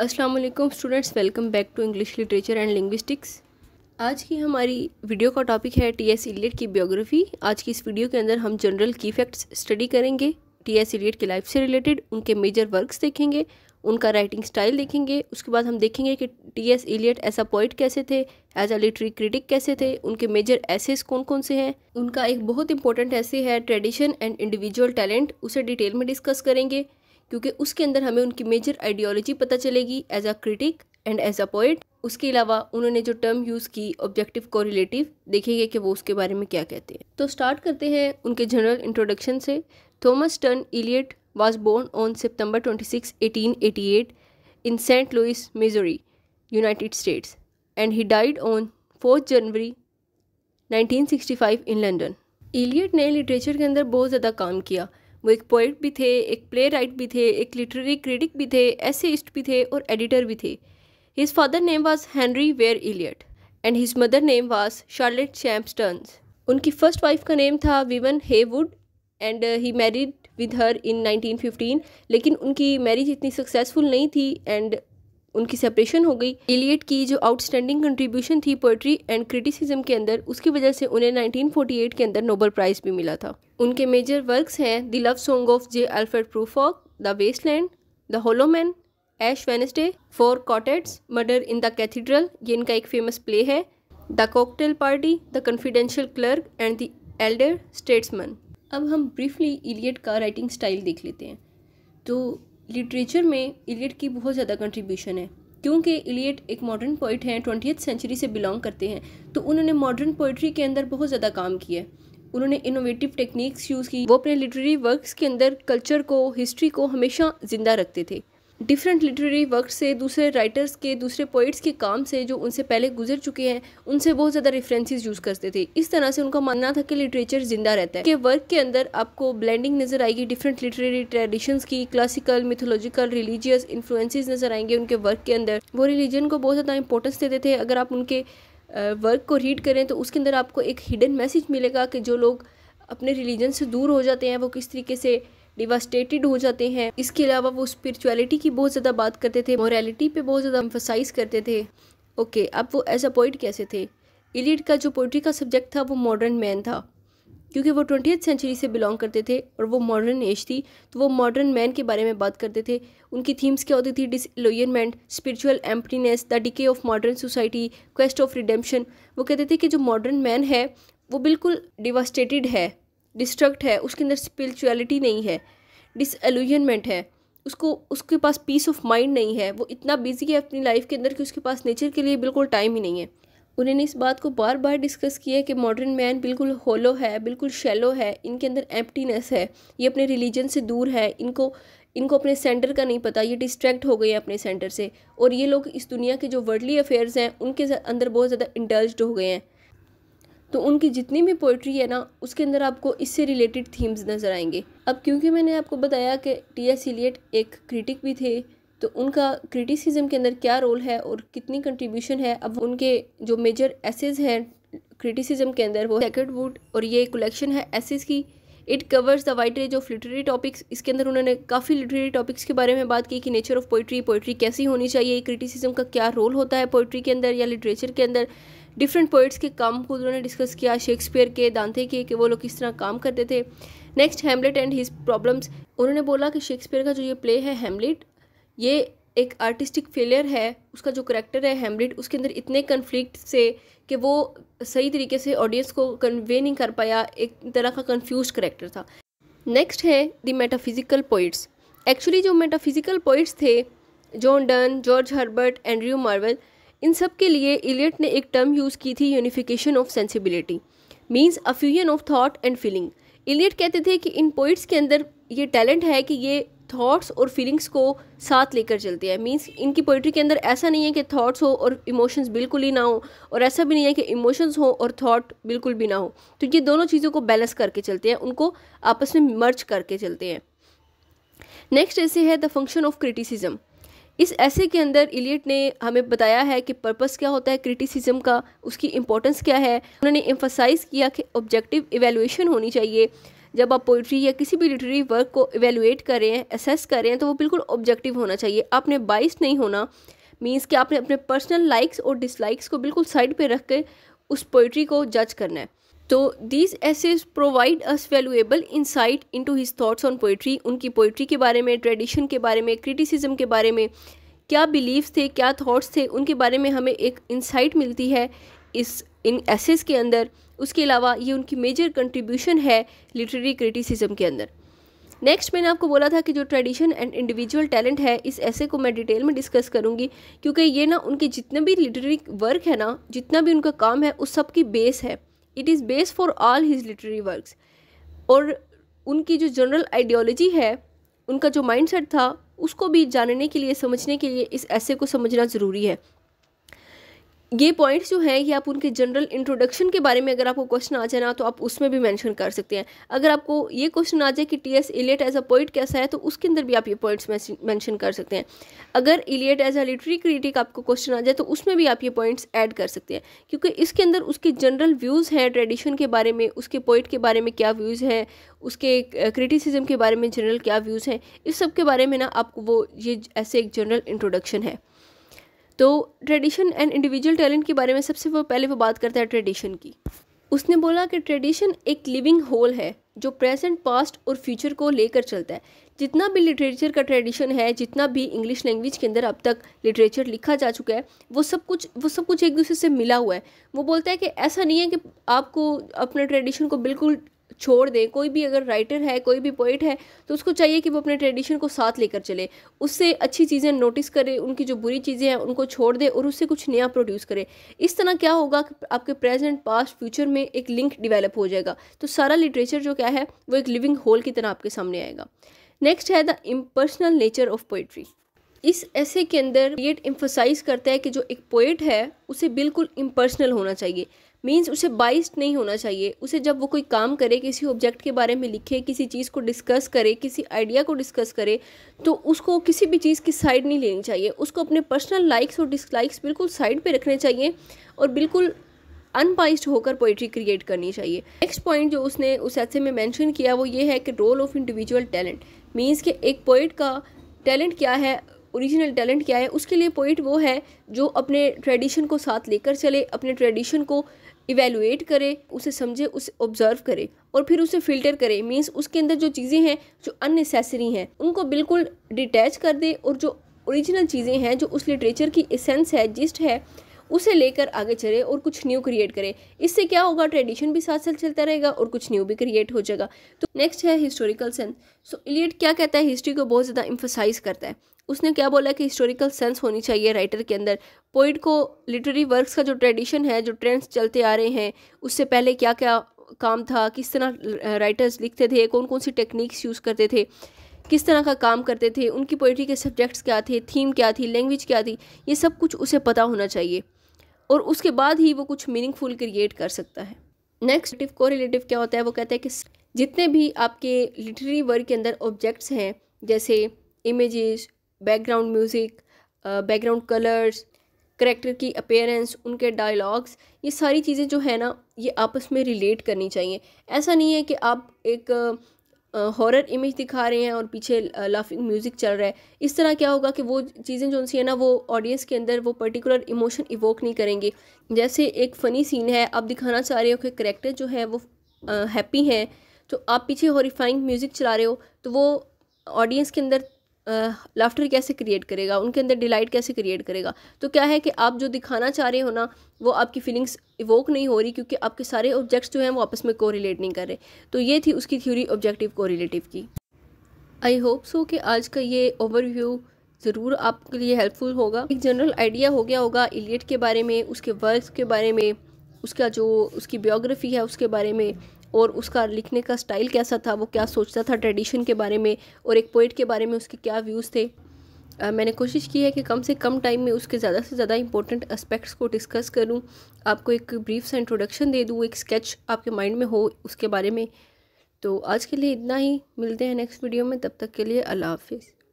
Aslam students welcome back to English literature and linguistics आज की हमारी वीडियो का टॉपिक है टी एस इलियट की बायोग्राफी आज की इस वीडियो के अंदर हम जनरल की फैक्ट्स स्टडी करेंगे टी एस इलियट की लाइफ से रिलेटेड उनके मेजर वर्क्स देखेंगे उनका राइटिंग स्टाइल देखेंगे उसके बाद हम देखेंगे कि T S Eliot as a poet कैसे थे एज अ लिटरी क्रिटिक कैसे थे उनके मेजर एसेस कौन कौन से हैं उनका एक बहुत इंपॉर्टेंट ऐसे है ट्रेडिशन एंड इंडिविजुअल टैलेंट उसे डिटेल में डिस्कस करेंगे क्योंकि उसके अंदर हमें उनकी मेजर आइडियोलॉजी पता चलेगी as a critic and as a poet उसके अलावा उन्होंने जो टर्म यूज़ की ऑब्जेक्टिव को रिलेटिव देखेंगे कि वो उसके बारे में क्या कहते हैं तो स्टार्ट करते हैं उनके जनरल इंट्रोडक्शन से Thomas Stearns Eliot was born on September 26, 1888 in Saint Louis Missouri United States and he died on fourth January 1965 in London Eliot ने लिटरेचर के अंदर बहुत ज़्यादा काम किया वो एक पोइट भी थे एक प्ले राइट भी थे एक लिटरेरी क्रिटिक भी थे एसेइस्ट भी थे और एडिटर भी थे his father name was Henry Ware Eliot and his mother name was Charlotte Champe Stearns उनकी फर्स्ट वाइफ का नेम था Vivienne Haigh Wood and he married with her in 1915 लेकिन उनकी मैरिज इतनी सक्सेसफुल नहीं थी एंड उनकी सेपरेशन हो गई एलियट की जो आउटस्टैंडिंग कंट्रीब्यूशन थी पोइट्री एंड क्रिटिसिज्म के अंदर उसकी वजह से उन्हें 1948 के अंदर नोबल प्राइज़ भी मिला था उनके मेजर वर्क्स हैं the love song of J Alfred Prufrock the wasteland the hollow men Ash Wednesday four quartets murder in the cathedral ये इनका एक फेमस प्ले है the cocktail party the confidential clerk and the elder statesman अब हम briefly Eliot का writing style देख लेते हैं तो लिटरेचर में इलियट की बहुत ज़्यादा कंट्रीब्यूशन है क्योंकि इलियट एक मॉडर्न पोइट हैं ट्वेंटी सेंचुरी से बिलोंग करते हैं तो उन्होंने मॉडर्न पोइट्री के अंदर बहुत ज़्यादा काम किया है उन्होंने इनोवेटिव टेक्निक्स यूज़ की वो अपने लिटरेरी वर्क्स के अंदर कल्चर को हिस्ट्री को हमेशा ज़िंदा रखते थे डिफरेंट लिटरेरी वर्क से दूसरे राइटर्स के दूसरे पोइट्स के काम से जो उनसे पहले गुजर चुके हैं उनसे बहुत ज़्यादा रेफरेंसेस यूज़ करते थे इस तरह से उनका मानना था कि लिटरेचर जिंदा रहता है कि वर्क के अंदर आपको ब्लेंडिंग नज़र आएगी डिफरेंट लिटरेरी ट्रेडिशंस की क्लासिकल मिथोलॉजिकल रिलीजियस इन्फ्लुएंसेस नज़र आएंगे उनके वर्क के अंदर वो रिलीजन को बहुत ज़्यादा इंपॉर्टेंस देते थे अगर आप उनके वर्क को रीड करें तो उसके अंदर आपको एक हिडन मैसेज मिलेगा कि जो लोग अपने रिलीजन से दूर हो जाते हैं वो किस तरीके से डिवास्टेटेड हो जाते हैं इसके अलावा वो स्पिरिचुअलिटी की बहुत ज़्यादा बात करते थे मॉरेलीटी पे बहुत ज़्यादा एम्फोसाइज करते थे ओके अब वो एज अ पोइट कैसे थे इलियट का जो पोइट्री का सब्जेक्ट था वो मॉडर्न मैन था क्योंकि वो ट्वेंटी सेंचुरी से बिलोंग करते थे और वो मॉडर्न एज थी तो वो मॉडर्न मैन के बारे में बात करते थे उनकी थीम्स क्या होती थी disillusionment spiritual emptiness the decay of modern society quest of redemption वो कहते थे कि जो मॉडर्न मैन है वो बिल्कुल डिवास्टेटेड है डिस्ट्रक्ट है उसके अंदर स्पिरिचुअलिटी नहीं है डिसएल्यूजनमेंट है उसको उसके पास पीस ऑफ माइंड नहीं है वो इतना बिजी है अपनी लाइफ के अंदर कि उसके पास नेचर के लिए बिल्कुल टाइम ही नहीं है उन्होंने इस बात को बार बार डिस्कस किया कि मॉडर्न मैन बिल्कुल होलो है बिल्कुल शेलो है इनके अंदर एम्प्टीनेस है ये अपने रिलीजन से दूर है इनको इनको अपने सेंटर का नहीं पता ये डिस्ट्रैक्ट हो गए हैं अपने सेंटर से और ये लोग इस दुनिया के जो वर्ल्डली अफेयर्स हैं उनके अंदर बहुत ज़्यादा इंटर्ज हो गए हैं तो उनकी जितनी भी पोइट्री है ना उसके अंदर आपको इससे रिलेटेड थीम्स नज़र आएंगे अब क्योंकि मैंने आपको बताया कि टी एस एलियट एक क्रिटिक भी थे तो उनका क्रिटिसिज्म के अंदर क्या रोल है और कितनी कंट्रीब्यूशन है अब उनके जो मेजर एसेज हैं क्रिटिसिज्म के अंदर वो सेकंड वुड और ये कलेक्शन है एसेज की it covers the wide range of literary topics इसके अंदर उन्होंने काफ़ी लिटरेरी टॉपिक्स के बारे में बात की कि नेचर ऑफ पोइट्री पोइट्री कैसी होनी चाहिए क्रिटिसिज्म का क्या रोल होता है पोइट्री के अंदर या लिटरेचर के अंदर डिफरेंट पोइट्स के काम को उन्होंने डिस्कस किया शेक्सपियर के दांते के कि वो लोग किस तरह काम करते थे next Hamlet and his problems उन्होंने बोला कि शेक्सपियर का जो ये प्ले है हेमलेट ये एक आर्टिस्टिक फेलियर है उसका जो करेक्टर है हेमलेट उसके अंदर इतने कन्फ्लिक्ट से कि वो सही तरीके से ऑडियंस को कन्वे नहीं कर पाया एक तरह का कन्फ्यूज करेक्टर था नेक्स्ट है द मेटाफिज़िकल पोइट्स एक्चुअली जो मेटाफिज़िकल पोइट्स थे John Donne George Herbert Andrew Marvell इन सब के लिए इलियट ने एक टर्म यूज़ की थी unification of sensibility means a fusion of thought and feeling Eliot कहते थे कि इन पोइट्स के अंदर ये टैलेंट है कि ये थाट्स और फीलिंग्स को साथ लेकर चलते हैं मीन्स इनकी पोइट्री के अंदर ऐसा नहीं है कि थाट्स हो और इमोशंस बिल्कुल ही ना हो और ऐसा भी नहीं है कि इमोशंस हो और थाट बिल्कुल भी ना हो तो ये दोनों चीज़ों को बैलेंस करके चलते हैं उनको आपस में मर्ज करके चलते हैं नेक्स्ट ऐसे है द फंक्शन ऑफ क्रिटिसिज्म इस ऐसे के अंदर इलियट ने हमें बताया है कि पर्पस क्या होता है क्रिटिसिज्म का उसकी इम्पोर्टेंस क्या है उन्होंने एम्फोसाइज किया कि ऑब्जेक्टिव इवेलुएशन होनी चाहिए जब आप पोइट्री या किसी भी लिटरेरी वर्क को इवेलुएट कर रहे हैं असेस कर रहे हैं तो वो बिल्कुल ऑब्जेक्टिव होना चाहिए आपने बाइस नहीं होना मीन्स कि आपने अपने पर्सनल लाइक्स और डिसलाइक्स को बिल्कुल साइड पर रख कर उस पोइट्री को जज करना है तो this essays provide us valuable insight into his thoughts on poetry उनकी पोइट्री के बारे में ट्रेडिशन के बारे में क्रिटिसिज्म के बारे में क्या बिलीव्स थे क्या थाट्स थे उनके बारे में हमें एक इंसाइट मिलती है इस इन एसेस के अंदर उसके अलावा ये उनकी मेजर कंट्रीब्यूशन है लिटरेरी क्रिटिसिज्म के अंदर नेक्स्ट मैंने आपको बोला था कि जो ट्रेडिशन एंड इंडिविजुअल टैलेंट है इस ऐसे को मैं डिटेल में डिस्कस करूंगी क्योंकि ये ना उनके जितने भी लिटरेरी वर्क है ना जितना भी उनका काम है उस सब की बेस है it is base for all his literary works और उनकी जो जनरल आइडियोलॉजी है उनका जो माइंडसेट था उसको भी जानने के लिए समझने के लिए इस ऐसे को समझना ज़रूरी है ये पॉइंट्स जो हैं ये आप उनके जनरल इंट्रोडक्शन के बारे में अगर आपको क्वेश्चन आ जाए ना तो आप उसमें भी मेंशन कर सकते हैं अगर आपको ये क्वेश्चन आ जाए कि T S Eliot as a poet कैसा है तो उसके अंदर भी आप ये पॉइंट्स मेंशन कर सकते हैं अगर Eliot as a literary critic आपको क्वेश्चन आ जाए तो उसमें भी आप ये पॉइंट्स ऐड कर सकते हैं क्योंकि इसके अंदर उसके जनरल व्यूज़ हैं ट्रेडिशन के बारे में उसके पोइट के बारे में क्या व्यूज़ हैं उसके क्रिटिसिज्म के बारे में जनरल क्या व्यूज़ हैं इस सब के बारे में ना आपको वो ये ऐसे एक जनरल इंट्रोडक्शन है तो ट्रेडिशन एंड इंडिविजुअल टैलेंट के बारे में सबसे वो पहले वो बात करता है ट्रेडिशन की उसने बोला कि ट्रेडिशन एक लिविंग होल है जो प्रेजेंट पास्ट और फ्यूचर को लेकर चलता है जितना भी लिटरेचर का ट्रेडिशन है जितना भी इंग्लिश लैंग्वेज के अंदर अब तक लिटरेचर लिखा जा चुका है वो सब कुछ वो सब कुछ एक दूसरे से मिला हुआ है वो बोलता है कि ऐसा नहीं है कि आपको अपने ट्रेडिशन को बिल्कुल छोड़ दें कोई भी अगर राइटर है कोई भी पोइट है तो उसको चाहिए कि वो अपने ट्रेडिशन को साथ लेकर चले उससे अच्छी चीज़ें नोटिस करें उनकी जो बुरी चीज़ें हैं उनको छोड़ दें और उससे कुछ नया प्रोड्यूस करें इस तरह क्या होगा कि आपके प्रेजेंट पास्ट फ्यूचर में एक लिंक डिवेलप हो जाएगा तो सारा लिटरेचर जो क्या है वो एक लिविंग होल की तरह आपके सामने आएगा नेक्स्ट है the impersonal nature of poetry इस ऐसे के अंदर रिएट एम्फोसाइज करता है कि जो एक पोइट है उसे बिल्कुल इम्पर्सनल होना चाहिए मीन्स उसे बाइस्ड नहीं होना चाहिए उसे जब वो कोई काम करे किसी ऑब्जेक्ट के बारे में लिखे किसी चीज़ को डिस्कस करे किसी आइडिया को डिस्कस करे तो उसको किसी भी चीज़ की साइड नहीं लेनी चाहिए उसको अपने पर्सनल लाइक्स और डिसलाइक्स बिल्कुल साइड पे रखने चाहिए और बिल्कुल अनबाइस्ड होकर पोइट्री क्रिएट करनी चाहिए नेक्स्ट पॉइंट जो उसने उस ऐसे में मैंशन किया वो ये है कि role of individual talent means कि एक पोइट का टैलेंट क्या है ओरिजिनल टैलेंट क्या है उसके लिए पोइट वो है जो अपने ट्रेडिशन को साथ लेकर चले अपने ट्रेडिशन को इवेलुएट करे उसे समझे उसे ऑब्जर्व करे और फिर उसे फिल्टर करे मीन्स उसके अंदर जो चीज़ें हैं जो अननेसेसरी हैं उनको बिल्कुल डिटैच कर दे और जो ओरिजिनल चीज़ें हैं जो उस लिटरेचर की एसेंस है जिस्ट है उसे लेकर आगे चले और कुछ न्यू क्रिएट करे इससे क्या होगा ट्रेडिशन भी साथ साथ चलता रहेगा और कुछ न्यू भी क्रिएट हो जाएगा तो नेक्स्ट है हिस्टोरिकल सेंस सो इलियट क्या कहता है हिस्ट्री को बहुत ज़्यादा इम्फोसाइज करता है उसने क्या बोला कि हिस्टोरिकल सेंस होनी चाहिए राइटर के अंदर पोइट को लिटरेरी वर्क्स का जो ट्रेडिशन है जो ट्रेंड्स चलते आ रहे हैं उससे पहले क्या क्या काम था किस तरह राइटर्स लिखते थे कौन कौन सी टेक्निक्स यूज़ करते थे किस तरह का काम करते थे उनकी पोइट्री के सब्जेक्ट्स क्या थे थीम क्या थी लैंग्वेज क्या थी ये सब कुछ उसे पता होना चाहिए और उसके बाद ही वो कुछ मीनिंगफुल क्रिएट कर सकता है नेक्स्ट को रिलेटिव क्या होता है वो कहता है कि जितने भी आपके लिटरेरी वर्क के अंदर ऑब्जेक्ट्स हैं जैसे images background music background colours character की अपेयरेंस उनके डायलॉग्स ये सारी चीज़ें जो है ना ये आपस में रिलेट करनी चाहिए ऐसा नहीं है कि आप एक हॉरर uh, इमेज uh, दिखा रहे हैं और पीछे लाफिंग uh, म्यूज़िक चल रहा है इस तरह क्या होगा कि वो चीज़ें जो सी है ना वो ऑडियंस के अंदर वो पर्टिकुलर इमोशन इवोक नहीं करेंगे जैसे एक फ़नी सीन है आप दिखाना चाह रहे हो कि करेक्टर जो है वो हैप्पी हैं तो आप पीछे हॉरीफाइंग म्यूज़िक चला रहे हो तो वो ऑडियंस के अंदर लाफ्टर कैसे क्रिएट करेगा उनके अंदर डिलाइट कैसे क्रिएट करेगा तो क्या है कि आप जो दिखाना चाह रहे हो ना वो आपकी फीलिंग्स इवोक नहीं हो रही क्योंकि आपके सारे ऑब्जेक्ट्स जो हैं वो आपस में कोरिलेट नहीं कर रहे तो ये थी उसकी थ्योरी ऑब्जेक्टिव कोरिलेटिव की आई होप सो कि आज का ये ओवरव्यू ज़रूर आपके लिए हेल्पफुल होगा एक जनरल आइडिया हो गया होगा इलियट के बारे में उसके वर्क के बारे में उसका जो उसकी बायोग्राफी है उसके बारे में और उसका लिखने का स्टाइल कैसा था वो क्या सोचता था ट्रेडिशन के बारे में और एक पोइट के बारे में उसके क्या व्यूज़ थे आ, मैंने कोशिश की है कि कम से कम टाइम में उसके ज़्यादा से ज़्यादा इंपॉर्टेंट एस्पेक्ट्स को डिस्कस करूँ आपको एक ब्रीफ सा इंट्रोडक्शन दे दूँ एक स्केच आपके माइंड में हो उसके बारे में तो आज के लिए इतना ही मिलते हैं नेक्स्ट वीडियो में तब तक के लिए अल्लाह हाफिज़